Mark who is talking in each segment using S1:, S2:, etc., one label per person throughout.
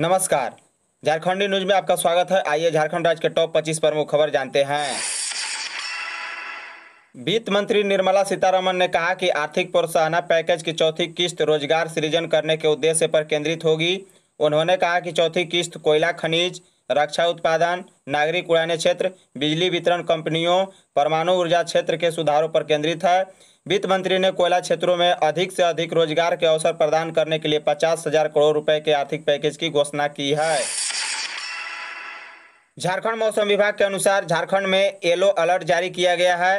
S1: नमस्कार झारखंडी न्यूज में आपका स्वागत है आइए झारखंड राज्य के टॉप 25 प्रमुख खबर जानते हैं वित्त मंत्री निर्मला सीतारमन ने कहा कि आर्थिक प्रोत्साहन पैकेज की चौथी किस्त रोजगार सृजन करने के उद्देश्य पर केंद्रित होगी उन्होंने कहा कि चौथी किस्त कोयला खनिज रक्षा उत्पादन नागरिक उड़ाने क्षेत्र बिजली वितरण कंपनियों परमाणु ऊर्जा क्षेत्र के सुधारों पर केंद्रित है वित्त मंत्री ने कोयला क्षेत्रों में अधिक से अधिक रोजगार के अवसर प्रदान करने के लिए पचास हजार करोड़ रुपए के आर्थिक पैकेज की घोषणा की है झारखंड मौसम विभाग के अनुसार झारखंड में येलो अलर्ट जारी किया गया है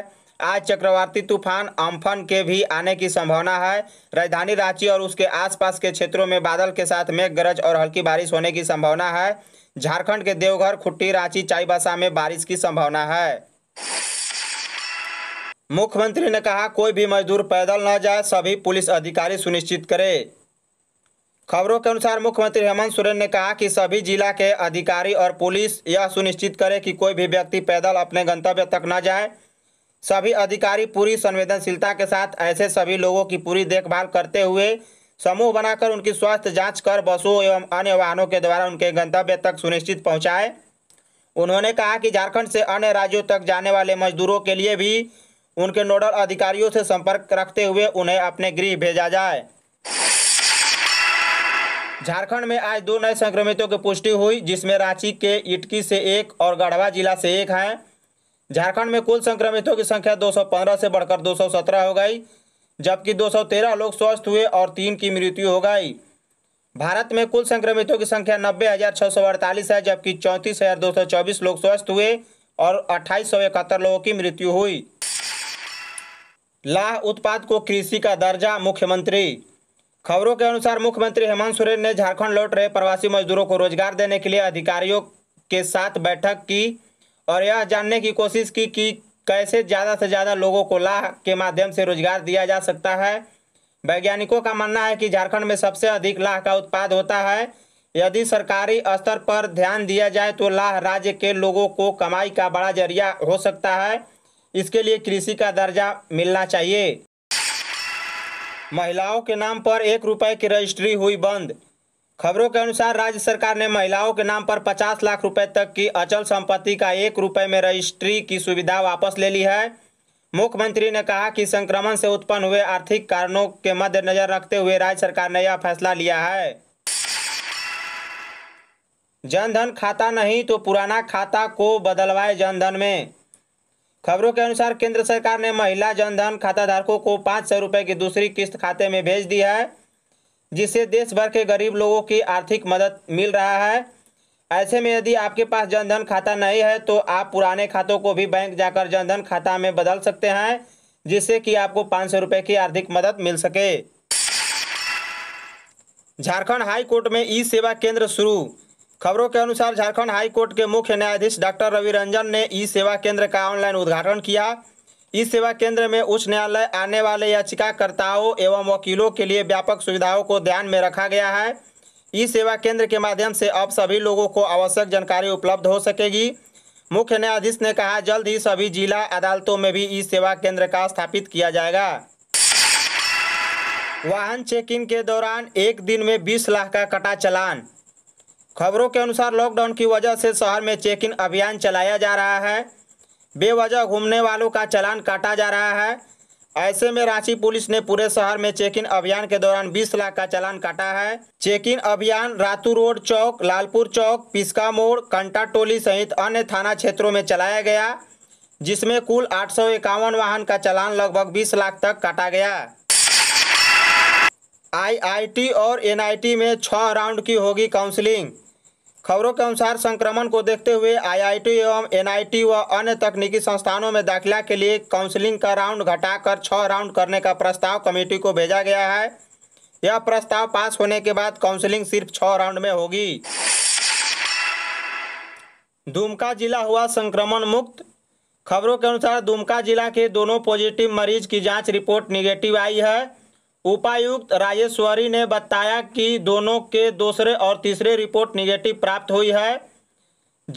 S1: आज चक्रवाती तूफान अम्फन के भी आने की संभावना है राजधानी रांची और उसके आसपास के क्षेत्रों में बादल के साथ मेघ गरज और हल्की बारिश होने की संभावना है झारखंड के देवघर खुट्टी रांची चाईबासा में बारिश की संभावना है मुख्यमंत्री ने कहा कोई भी मजदूर पैदल न जाए सभी पुलिस अधिकारी सुनिश्चित करें खबरों के अनुसार मुख्यमंत्री हेमंत सोरेन ने कहा कि सभी जिला के अधिकारी और पुलिस यह सुनिश्चित करे कि कोई भी व्यक्ति पैदल अपने गंतव्य तक न जाए सभी अधिकारी पूरी संवेदनशीलता के साथ ऐसे सभी लोगों की पूरी देखभाल करते हुए समूह बनाकर उनकी स्वास्थ्य जांच कर बसों एवं अन्य वाहनों के द्वारा उनके गंतव्य तक सुनिश्चित पहुंचाए उन्होंने कहा कि झारखंड से अन्य राज्यों तक जाने वाले मजदूरों के लिए भी उनके नोडल अधिकारियों से संपर्क रखते हुए उन्हें अपने गृह भेजा जाए झारखंड में आज दो नए संक्रमितों की पुष्टि हुई जिसमें रांची के इटकी से एक और गढ़वा जिला से एक हैं झारखंड में कुल संक्रमितों की संख्या 215 से बढ़कर 217 हो गई जबकि 213 लोग स्वस्थ हुए और तीन की मृत्यु हो गई भारत में कुल संक्रमितों की संख्या नब्बे है जबकि चौंतीस लोग स्वस्थ हुए और अट्ठाईस लोगों की मृत्यु हुई लाह उत्पाद को कृषि का दर्जा मुख्यमंत्री खबरों के अनुसार मुख्यमंत्री हेमंत सोरेन ने झारखंड लौट रहे प्रवासी मजदूरों को रोजगार देने के लिए अधिकारियों के साथ बैठक की और यह जानने की कोशिश की कि कैसे ज़्यादा से ज़्यादा लोगों को लाह के माध्यम से रोजगार दिया जा सकता है वैज्ञानिकों का मानना है कि झारखंड में सबसे अधिक लाह का उत्पाद होता है यदि सरकारी स्तर पर ध्यान दिया जाए तो लाह राज्य के लोगों को कमाई का बड़ा जरिया हो सकता है इसके लिए कृषि का दर्जा मिलना चाहिए महिलाओं के नाम पर एक रुपए की रजिस्ट्री हुई बंद खबरों के अनुसार राज्य सरकार ने महिलाओं के नाम पर 50 लाख रुपए तक की अचल संपत्ति का एक रुपए में रजिस्ट्री की सुविधा वापस ले ली है मुख्यमंत्री ने कहा कि संक्रमण से उत्पन्न हुए आर्थिक कारणों के मद्देनजर रखते हुए राज्य सरकार ने यह फैसला लिया है जनधन खाता नहीं तो पुराना खाता को बदलवाए जनधन में खबरों के अनुसार केंद्र सरकार ने महिला जनधन खाताधारकों को पाँच सौ रुपये की दूसरी किस्त खाते में भेज दी है जिससे देश भर के गरीब लोगों की आर्थिक मदद मिल रहा है ऐसे में यदि आपके पास जनधन खाता नहीं है तो आप पुराने खातों को भी बैंक जाकर जनधन खाता में बदल सकते हैं जिससे कि आपको पाँच सौ रुपये की आर्थिक मदद मिल सके झारखंड हाई कोर्ट में ई सेवा केंद्र शुरू खबरों के अनुसार झारखंड हाई कोर्ट के मुख्य न्यायाधीश डॉक्टर रवि रंजन ने ई सेवा केंद्र का ऑनलाइन उद्घाटन किया ई सेवा केंद्र में उच्च न्यायालय आने वाले याचिकाकर्ताओं एवं वकीलों के लिए व्यापक सुविधाओं को ध्यान में रखा गया है ई सेवा केंद्र के माध्यम से अब सभी लोगों को आवश्यक जानकारी उपलब्ध हो सकेगी मुख्य न्यायाधीश ने कहा जल्द ही सभी जिला अदालतों में भी ई सेवा केंद्र का स्थापित किया जाएगा वाहन चेकिंग के दौरान एक दिन में 20 लाख का कटा चलान खबरों के अनुसार लॉकडाउन की वजह से शहर में चेक इन अभियान चलाया जा रहा है बेवजह घूमने वालों का चलान काटा जा रहा है ऐसे में रांची पुलिस ने पूरे शहर में चेक इन अभियान के दौरान 20 लाख का चलान काटा है चेक इन अभियान रातू रोड चौक लालपुर चौक पिस्का मोड़ कंटा टोली सहित अन्य थाना क्षेत्रों में चलाया गया जिसमें कुल आठ वाहन का चलान लगभग 20 लाख तक काटा गया आईआईटी और एनआईटी में छः राउंड की होगी काउंसलिंग खबरों के अनुसार संक्रमण को देखते हुए आईआईटी एवं एनआईटी व अन्य तकनीकी संस्थानों में दाखिला के लिए काउंसलिंग का राउंड घटाकर छः राउंड करने का प्रस्ताव कमेटी को भेजा गया है यह प्रस्ताव पास होने के बाद काउंसलिंग सिर्फ छः राउंड में होगी दुमका जिला हुआ संक्रमण मुक्त खबरों के अनुसार दुमका जिला के दोनों पॉजिटिव मरीज की जांच रिपोर्ट निगेटिव आई है उपायुक्त राजेश्वरी ने बताया कि दोनों के दूसरे और तीसरे रिपोर्ट निगेटिव प्राप्त हुई है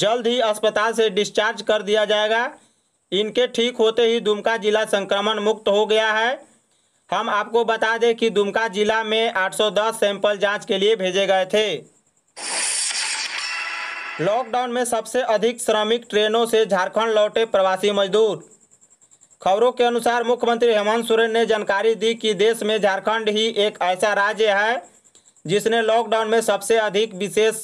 S1: जल्द ही अस्पताल से डिस्चार्ज कर दिया जाएगा इनके ठीक होते ही दुमका जिला संक्रमण मुक्त हो गया है हम आपको बता दें कि दुमका जिला में 810 सैंपल जांच के लिए भेजे गए थे लॉकडाउन में सबसे अधिक श्रमिक ट्रेनों से झारखंड लौटे प्रवासी मजदूर खबरों के अनुसार मुख्यमंत्री हेमंत सोरेन ने जानकारी दी कि देश में झारखंड ही एक ऐसा राज्य है जिसने लॉकडाउन में सबसे अधिक विशेष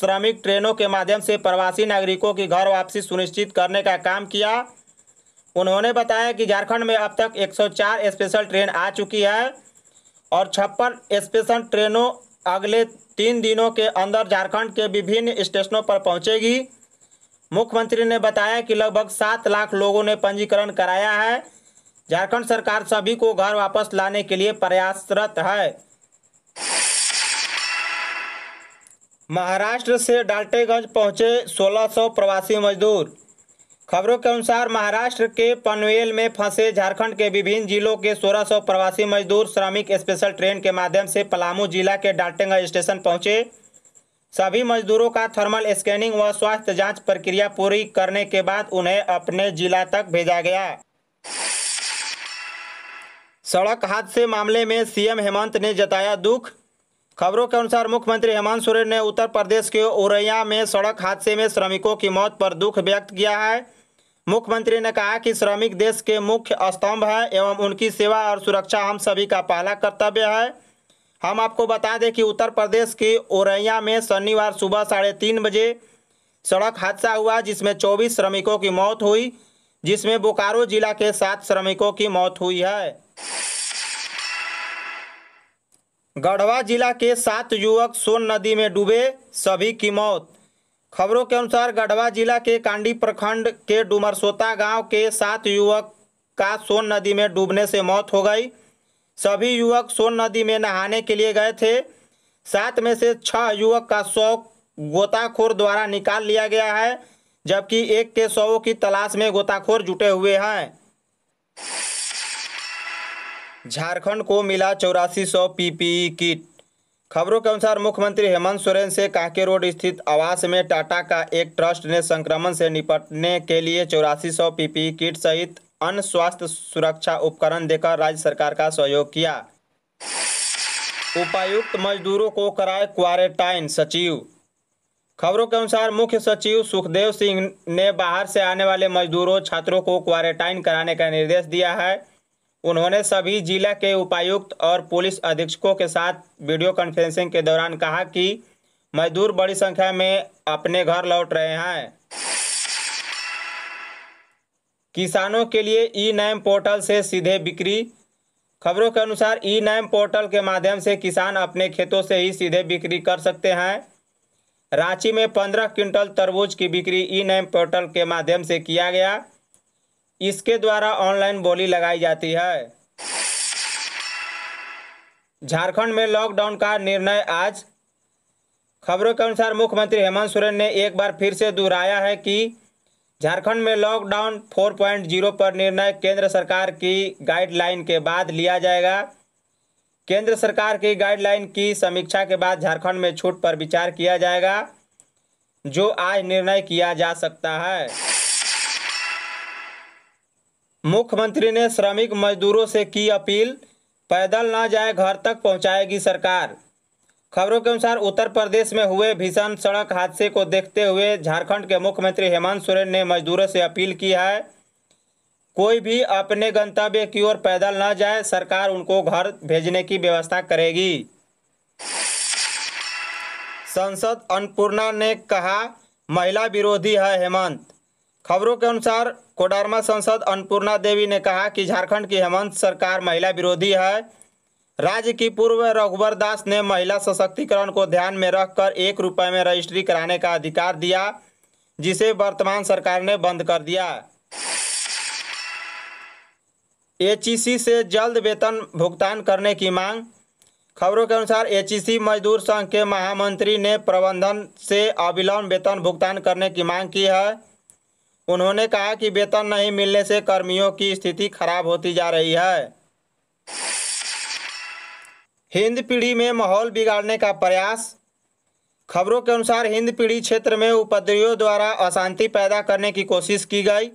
S1: श्रमिक ट्रेनों के माध्यम से प्रवासी नागरिकों की घर वापसी सुनिश्चित करने का काम किया उन्होंने बताया कि झारखंड में अब तक 104 स्पेशल ट्रेन आ चुकी है और छप्पन स्पेशल ट्रेनों अगले तीन दिनों के अंदर झारखंड के विभिन्न स्टेशनों पर पहुँचेगी मुख्यमंत्री ने बताया कि लगभग सात लाख लोगों ने पंजीकरण कराया है झारखंड सरकार सभी को घर वापस लाने के लिए प्रयासरत है महाराष्ट्र से डाल्टेगंज पहुंचे 1600 प्रवासी मजदूर खबरों के अनुसार महाराष्ट्र के पनवेल में फंसे झारखंड के विभिन्न जिलों के 1600 प्रवासी मजदूर श्रमिक स्पेशल ट्रेन के माध्यम से पलामू जिला के डाल्टेगंज स्टेशन पहुंचे सभी मजदूरों का थर्मल स्कैनिंग व स्वास्थ्य जांच प्रक्रिया पूरी करने के बाद उन्हें अपने जिला तक भेजा गया सड़क हादसे मामले में सीएम हेमंत ने जताया दुख खबरों के अनुसार मुख्यमंत्री हेमंत सोरेन ने उत्तर प्रदेश के उरैया में सड़क हादसे में श्रमिकों की मौत पर दुख व्यक्त किया है मुख्यमंत्री ने कहा कि श्रमिक देश के मुख्य स्तंभ हैं एवं उनकी सेवा और सुरक्षा हम सभी का पहला कर्तव्य है हम आपको बता दें कि उत्तर प्रदेश के ओरैया में शनिवार सुबह साढ़े तीन बजे सड़क हादसा हुआ जिसमें चौबीस श्रमिकों की मौत हुई जिसमें बोकारो जिला के सात श्रमिकों की मौत हुई है गढ़वा जिला के सात युवक सोन नदी में डूबे सभी की मौत खबरों के अनुसार गढ़वा जिला के कांडी प्रखंड के डुमरसोता गांव के सात युवक का सोन नदी में डूबने से मौत हो गई सभी युवक सोन नदी में नहाने के लिए गए थे सात में से छह युवक का शव गोताखोर द्वारा निकाल लिया गया है जबकि एक के शवों की तलाश में गोताखोर जुटे हुए हैं झारखंड को मिला चौरासी सौ पीपीई किट खबरों के अनुसार मुख्यमंत्री हेमंत सोरेन से कांके रोड स्थित आवास में टाटा का एक ट्रस्ट ने संक्रमण से निपटने के लिए चौरासी सौ पीपीई किट सहित अन्य स्वास्थ्य सुरक्षा उपकरण देकर राज्य सरकार का सहयोग किया उपायुक्त मजदूरों को कराए क्वारंटाइन सचिव खबरों के अनुसार मुख्य सचिव सुखदेव सिंह ने बाहर से आने वाले मजदूरों छात्रों को क्वारंटाइन कराने का निर्देश दिया है उन्होंने सभी जिला के उपायुक्त और पुलिस अधीक्षकों के साथ वीडियो कॉन्फ्रेंसिंग के दौरान कहा कि मजदूर बड़ी संख्या में अपने घर लौट रहे हैं किसानों के लिए ई नैम पोर्टल से सीधे बिक्री खबरों के अनुसार ई नैम पोर्टल के माध्यम से किसान अपने खेतों से ही सीधे बिक्री कर सकते हैं रांची में पंद्रह क्विंटल तरबूज की बिक्री ई नैम पोर्टल के माध्यम से किया गया इसके द्वारा ऑनलाइन बोली लगाई जाती है झारखंड में लॉकडाउन का निर्णय आज खबरों के अनुसार मुख्यमंत्री हेमंत सोरेन ने एक बार फिर से दोहराया है कि झारखंड में लॉकडाउन 4.0 पर निर्णय केंद्र सरकार की गाइडलाइन के बाद लिया जाएगा केंद्र सरकार की गाइडलाइन की समीक्षा के बाद झारखंड में छूट पर विचार किया जाएगा जो आज निर्णय किया जा सकता है मुख्यमंत्री ने श्रमिक मजदूरों से की अपील पैदल न जाए घर तक पहुंचाएगी सरकार खबरों के अनुसार उत्तर प्रदेश में हुए भीषण सड़क हादसे को देखते हुए झारखंड के मुख्यमंत्री हेमंत सोरेन ने मजदूरों से अपील की है कोई भी अपने गंतव्य की ओर पैदल न जाए सरकार उनको घर भेजने की व्यवस्था करेगी संसद अन्नपूर्णा ने कहा महिला विरोधी है हेमंत खबरों के अनुसार कोडरमा सांसद अन्नपूर्णा देवी ने कहा कि झारखंड की हेमंत सरकार महिला विरोधी है राज्य की पूर्व रघुवर दास ने महिला सशक्तिकरण को ध्यान में रखकर एक रुपये में रजिस्ट्री कराने का अधिकार दिया जिसे वर्तमान सरकार ने बंद कर दिया एचईसी से जल्द वेतन भुगतान करने की मांग खबरों के अनुसार एचईसी मजदूर संघ के महामंत्री ने प्रबंधन से अविलंब वेतन भुगतान करने की मांग की है उन्होंने कहा कि वेतन नहीं मिलने से कर्मियों की स्थिति खराब होती जा रही है हिंद पीढ़ी में माहौल बिगाड़ने का प्रयास खबरों के अनुसार हिंद पीढ़ी क्षेत्र में उपद्रवियों द्वारा अशांति पैदा करने की कोशिश की गई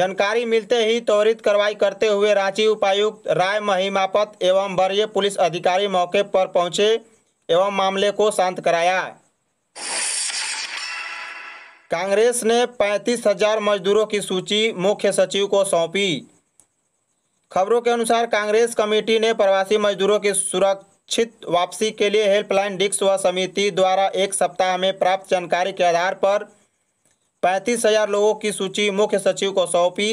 S1: जानकारी मिलते ही त्वरित कार्रवाई करते हुए रांची उपायुक्त राय महिमापत एवं वरीय पुलिस अधिकारी मौके पर पहुंचे एवं मामले को शांत कराया कांग्रेस ने पैंतीस हजार मजदूरों की सूची मुख्य सचिव को सौंपी खबरों के अनुसार कांग्रेस कमेटी ने प्रवासी मजदूरों की सुरक्षित वापसी के लिए हेल्पलाइन डिस्क व समिति द्वारा एक सप्ताह में प्राप्त जानकारी के आधार पर पैंतीस हजार लोगों की सूची मुख्य सचिव को सौंपी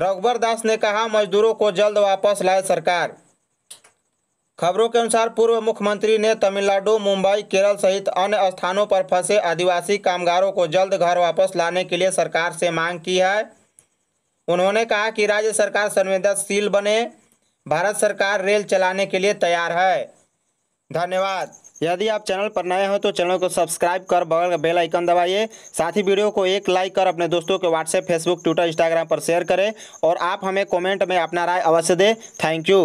S1: रघुबर दास ने कहा मजदूरों को जल्द वापस लाए सरकार खबरों के अनुसार पूर्व मुख्यमंत्री ने तमिलनाडु मुंबई केरल सहित अन्य स्थानों पर फंसे आदिवासी कामगारों को जल्द घर वापस लाने के लिए सरकार से मांग की है उन्होंने कहा कि राज्य सरकार संवेदनशील बने भारत सरकार रेल चलाने के लिए तैयार है धन्यवाद यदि आप चैनल पर नए हो तो चैनल को सब्सक्राइब कर बगल का बेल आइकन दबाइए साथ ही वीडियो को एक लाइक कर अपने दोस्तों के व्हाट्सएप फेसबुक ट्विटर इंस्टाग्राम पर शेयर करें और आप हमें कमेंट में अपना राय अवश्य दें थैंक यू